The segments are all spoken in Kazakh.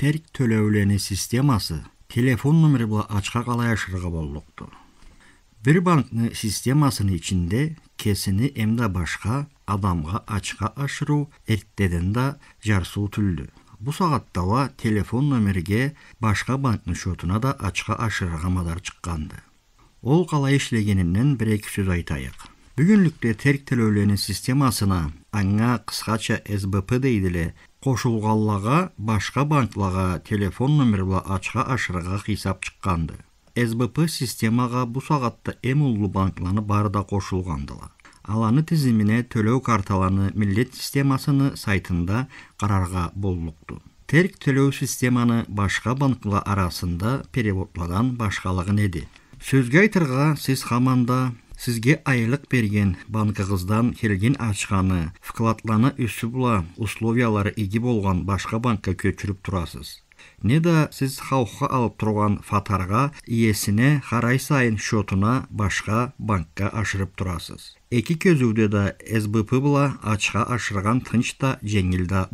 Тәрік системасы телефон номер була ачка калаяшырга боллукту. Бир банкны системасының ичинде кесини әмді башка адамга ачка ашыру эрттеден да жарсуу түлдү. Бу ва телефон номерге башка банктын шотуна да ачка ашырга мадар чыкканды. Ол калай ишлегенинен бир эки сөз айтайык. Бүгүнлүктө терк системасына аңа қысқача сбп дейділі қошылғаллаға башқа банклаға телефон номерла ачқа ашырға хисап чыққанды сбп системаға бұ сағатта эмуллу банкланы барда қошылғандыла аланы тізіміне төлеу карталаны милет системасыны сайтында қарарға боллукту терк төлеу системаны башқа банкла арасында переводладан башқалығын еді сөзге айтырға сіз хаманда Сізге айлық берген банкыңыздан келген ақшаны вкладланы үсі бұла, условиялары егі болған башқа банкка көчүрүп тұрасыз. не да хауққа алып тұрған фатарға, иесіне, қарай сайын шотына башқа банкка ашырып тұрасыз. екі көзүүдө да сбп бұла, ачка ашырған тынч да жеңил да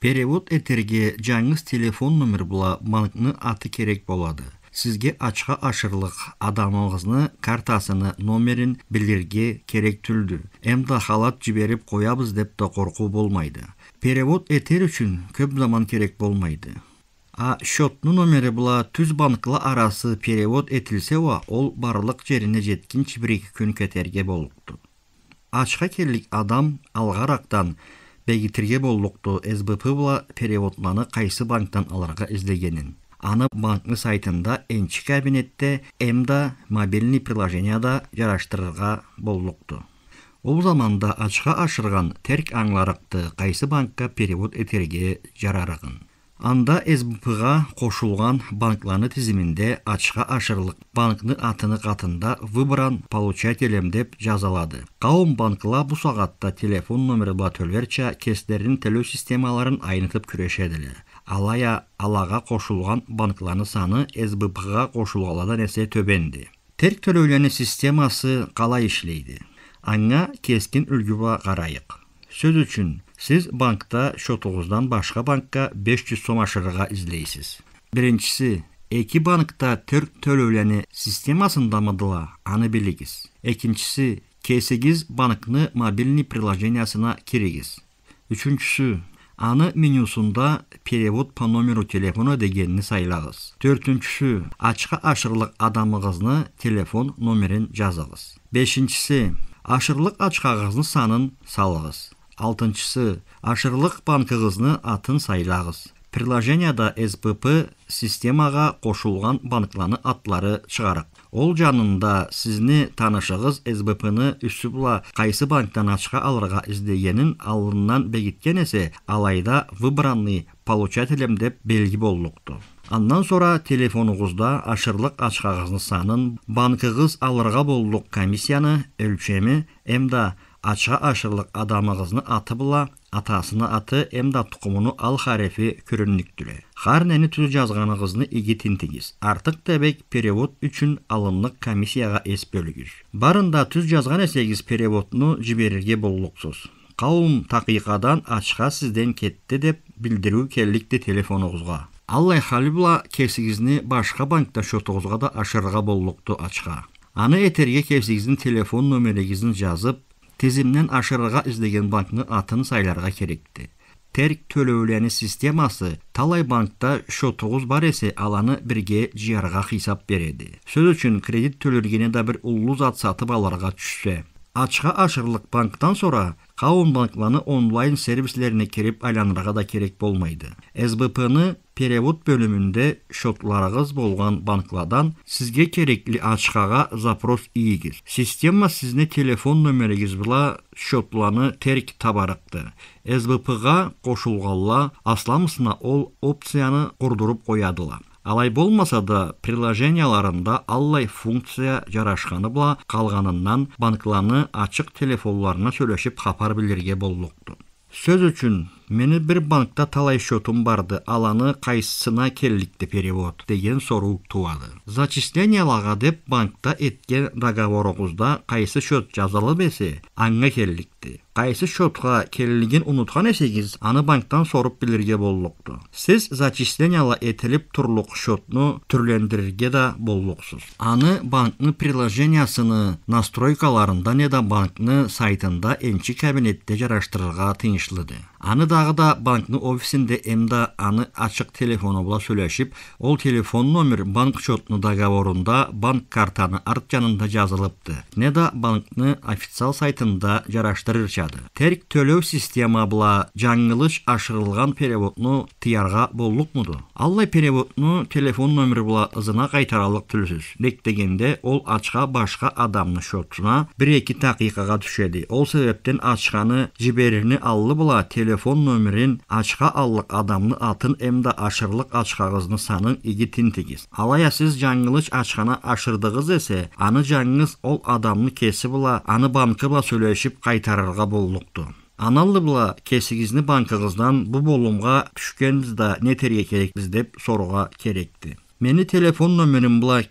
перевод этерге жаңыз телефон номер бұла банкны аты керек болады сізге ачқа ашырлық адамыңызны картасыны номерин керек түлді. Әмді халат жіберіп қоябыз деп да қорқу болмайды перевод этер үшін көп заман керек болмайды а счеттун номері бұла түз банкла арасы перевод этилсе ва ол барлық жеріне жеткен бир эки күн кетерге болукту ачка адам алғарақтан бегитирге болукту сбп бұла переводманы қайсы банктан аларга іздегенін. Аны банкны сайтында энчи кабинетте эмда мобильный приложенияда жараштырырга болулукту Ол заманда ачка ашырган терк аңларыкты кайсы банкка перевод этерге жарарыгын. Анда сбпга кошулган банкланы тизиминде ачка ашырлык банкны атыны катында выбран получателем деп жазалады. Каум банкла бу сагатта телефон номери ба төлверчә кестердин төлөө системаларын айнытып эле алая алаға кошулган банклардын саны сбпга кошулгалардан эсе төбенді. терк төлөөлөнү системасы қалай иштейди аңа кескін үлгүгө қарайық. сөз үшін, сіз банкта счетуңуздан башка банкка 500 сом ашырууга издейсиз биринчиси эки банкта төрт төлөөлөөнү системасын дамыдыла аны билигиз экинчиси кесигиз банкны мобильный приложениясына киригиз үчүнчүсү Аны менюсунда перевод по номеру телефона дегенни сайлагыз. Төртүнчүсү ачка ашырлык адамыгызны телефон номерин 5 Бешинчиси ашырлык ачкагыздын санын салыңыз. Алтынчысы ашырлык банкыгызны атын сайлагыз. Приложенияда спП системага кошулган банкланы атлары чыгарык. Ол жанында сізні танышығыз СБПны үсібла қайсы банктан ашқа алырға іздегенін алыннан әсі алайда выбранный получателем деп белгі болдықты. Андан сора телефонуғызда ашырлық ашқағызны санын банкығыз алырға болдық комиссияны өлшемі, әмда ашырлык aşırlıq аты atı атасыны аты atı, тукумуну ал харефи xarifi хар нени түз жазғанығызны иге тінтігіз. Артық тәбек перевод үшін алымлық комиссияға эс бөлігіз. Барында түз жазған әсегіз переводну жіберерге боллуксуз Қауым тақиқадан ачка сизден кетти деп билдирүү келікті телефонуңузга Аллай халибла кесигизни башқа банкта шотығызға да ашырга боллукту ачка Аны этерге кесігіздің телефон номерегізін жазып, тізімнен ашырыға іздеген банкны атын сайларға керекті. Терк төлөөлөнү системасы талай банкта 3-9 бар эсе аланы бирге жыярга хисап береді. Сөз үчүн кредит төлөргени да бир улуу зат сатып аларга түшсө, ачка ашырлық банктан сора қауым банкланы онлайн сервислеріне кирип айланырға да керек болмайды сбпны перевод бөлімінде шотларығыз болған банкладан сізге керекли ачкага запрос иегіз. система сізіне телефон нөмірігіз біла шотланы терк сбп ға қошылғалла асламысына ол опцияны құрдырып коядыла алай болмаса да приложенияларында аллай функция жарашқаны бұла қалғанынан банкланы ачык телефонларына сүйлөшүп хабар білерге боллукту сөз үшін, мені бір банкта талай счетум барды аланы кайсысына келдікті перевод деген туады. туады. зачислениялага деп банкта эткен оғызда қайсы счет жазалы эсе аңы келдик etdi. Qaysı şotqa kirligin unutğan аны банктан bankdan sorup bilirge bolluqdu. Siz zaçisleniyalı etilip turluq şotnu türlendirirge da bolluqsuz. Аны банкны приложениясыны настройкаларында не да банкны сайтында энчи кабинетте жараштырырга тыйышлыды. Аны дагы да банкны офисинде эмда аны ачык телефону була сүйлөшүп, ол телефон номер банк счетну договорунда банк картаны арт жанында жазылыпты. Не да банкны официал сайтында жараштыр кырыр Терк төлөө система бла жаңылыш ашырылган переводну тыярға боллық Аллай переводну телефон номері бла ызына кайтаралык түлсіз. Бек дегенде ол ачка башка адамны шотсына 1-2 тақиқаға түшеді. Ол себептен ачканы жіберіні аллы бла телефон номерин ачка аллық адамны атын мда ашырлык ачкагызны санын иги тинтигиз. Алая сиз жаңылыш ачкана ашырдыгыз эсе, аны жаңыз ол адамны кесіп бла, аны банкы бла сөйлешіп чыгарырга болдукту аналы була кесигизни банкыңыздан бу болумга түшкөнбүз да эмне керекпиз деп сороо керекти мени телефон номерим була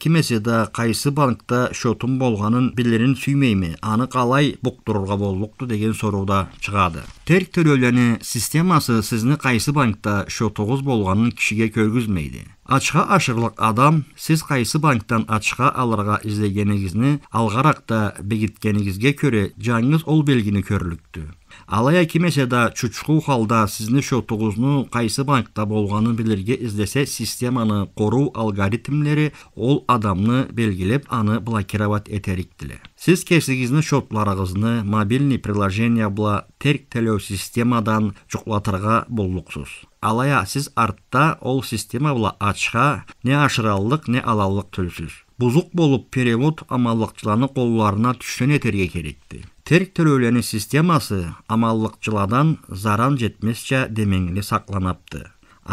да кайсы банкта шотым болғанын билерин сүймейми аны калай буктурууга болдықты деген да чыгады терк төлөөлөөнү системасы сизни кайсы банкта счетуңуз болғанын кишиге көргүзмейди ачка ашырлык адам сиз кайсы банктан ачка алырга іздегенегізіні алгаракта бекиткениңизге көре жаңыңыз ол белгини көрүлүктү алая кемесе да чучкуу халда сиздин шотуңуздун қайсы банкта болгонун білерге издесе системаны қору алгоритмлері ол адамны белгілеп аны блокировать этерик Сіз сиз кесигиздин шотларыгызны мобильный приложение була терк телеу системадан жуклатырга боллуксуз алая сиз артта ол система була ачка не ашыралық, не алалық төлсүз бузук болып перевод амалыкчыларны колларына түшін этерге керекти тер төрөөлөнүн системасы амаллыкчыладан заран жетмесче демеңли сакланапты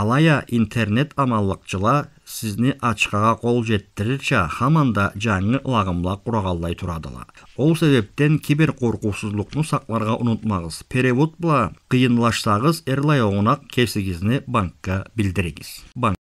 алая интернет амаллыкчыла сизни ачкага кол жеттиришче хаманда жаңы лагымла курагалдай турадыла ол себептен кибер коркуусуздукну сакларга унутмагыз перевод була кыйынлашсагыз эрлай оңунак кесигизни банкка билдириңиз банк